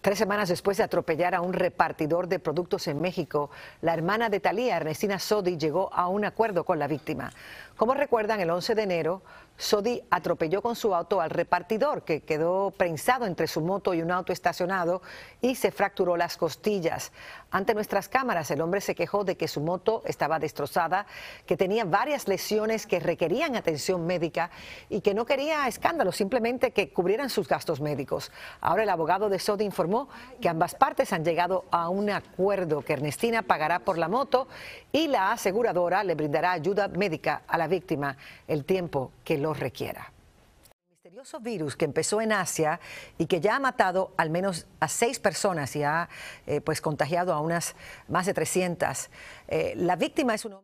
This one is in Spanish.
Tres semanas después de atropellar a un repartidor de productos en México, la hermana de Thalía, Ernestina Sodi, llegó a un acuerdo con la víctima. Como recuerdan, el 11 de enero, Sodi atropelló con su auto al repartidor que quedó prensado entre su moto y un auto estacionado y se fracturó las costillas. Ante nuestras cámaras el hombre se quejó de que su moto estaba destrozada, que tenía varias lesiones que requerían atención médica y que no quería escándalo simplemente que cubrieran sus gastos médicos. Ahora el abogado de Sodi informó que ambas partes han llegado a un acuerdo que Ernestina pagará por la moto y la aseguradora le brindará ayuda médica a la víctima el tiempo que lo requiera. El misterioso virus que empezó en Asia y que ya ha matado al menos a seis personas y ha eh, pues contagiado a unas más de 300. Eh, la víctima es un hombre.